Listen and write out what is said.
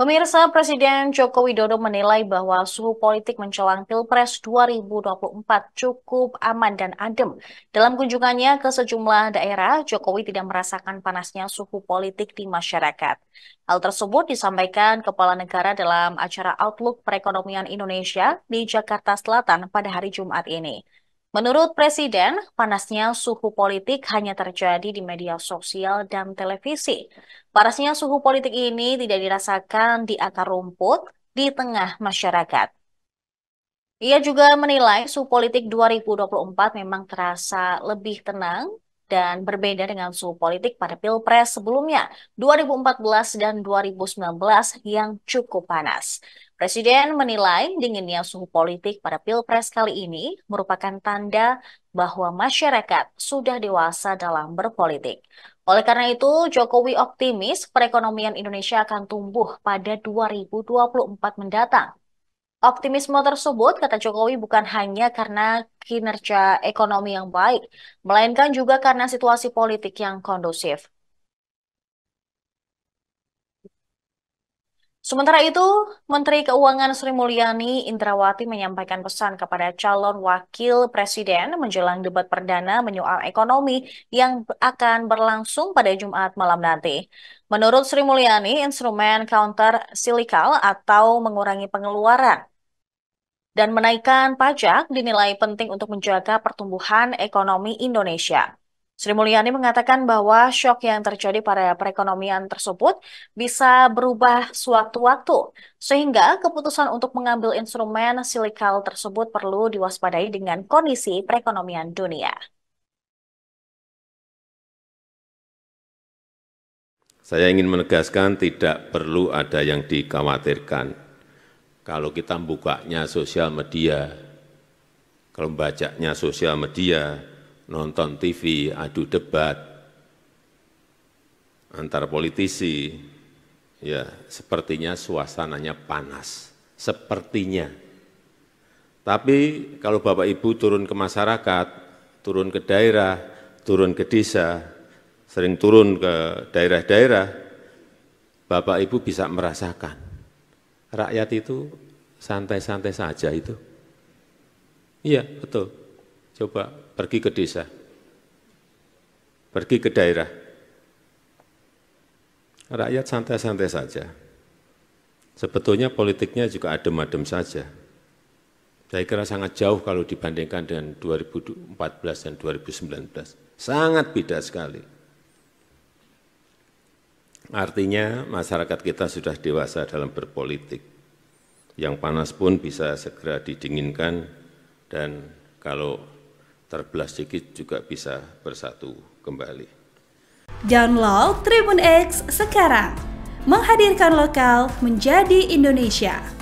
Pemirsa Presiden Joko Widodo menilai bahwa suhu politik menjelang Pilpres 2024 cukup aman dan adem. Dalam kunjungannya ke sejumlah daerah, Jokowi tidak merasakan panasnya suhu politik di masyarakat. Hal tersebut disampaikan Kepala Negara dalam acara Outlook Perekonomian Indonesia di Jakarta Selatan pada hari Jumat ini. Menurut Presiden, panasnya suhu politik hanya terjadi di media sosial dan televisi. Panasnya suhu politik ini tidak dirasakan di akar rumput di tengah masyarakat. Ia juga menilai suhu politik 2024 memang terasa lebih tenang dan berbeda dengan suhu politik pada Pilpres sebelumnya 2014 dan 2019 yang cukup panas. Presiden menilai dinginnya suhu politik pada Pilpres kali ini merupakan tanda bahwa masyarakat sudah dewasa dalam berpolitik. Oleh karena itu, Jokowi optimis perekonomian Indonesia akan tumbuh pada 2024 mendatang Optimisme tersebut, kata Jokowi, bukan hanya karena kinerja ekonomi yang baik, melainkan juga karena situasi politik yang kondusif. Sementara itu, Menteri Keuangan Sri Mulyani Indrawati menyampaikan pesan kepada calon wakil presiden menjelang debat perdana menyoal ekonomi yang akan berlangsung pada Jumat malam nanti. Menurut Sri Mulyani, instrumen counter silikal atau mengurangi pengeluaran dan menaikkan pajak dinilai penting untuk menjaga pertumbuhan ekonomi Indonesia. Sri Mulyani mengatakan bahwa shock yang terjadi pada perekonomian tersebut bisa berubah suatu waktu sehingga keputusan untuk mengambil instrumen silikal tersebut perlu diwaspadai dengan kondisi perekonomian dunia. Saya ingin menegaskan tidak perlu ada yang dikhawatirkan. Kalau kita membukanya sosial media, kalau membacanya sosial media, nonton TV, adu debat antar politisi, ya sepertinya suasananya panas, sepertinya. Tapi kalau Bapak Ibu turun ke masyarakat, turun ke daerah, turun ke desa, sering turun ke daerah-daerah, Bapak Ibu bisa merasakan rakyat itu santai-santai saja itu. Iya, betul. Coba pergi ke desa, pergi ke daerah. Rakyat santai-santai saja. Sebetulnya politiknya juga adem-adem saja. Saya kira sangat jauh kalau dibandingkan dengan 2014 dan 2019. Sangat beda sekali. Artinya masyarakat kita sudah dewasa dalam berpolitik. Yang panas pun bisa segera didinginkan dan kalau terbelah sedikit juga bisa bersatu kembali. Download Tribun X sekarang, menghadirkan lokal menjadi Indonesia.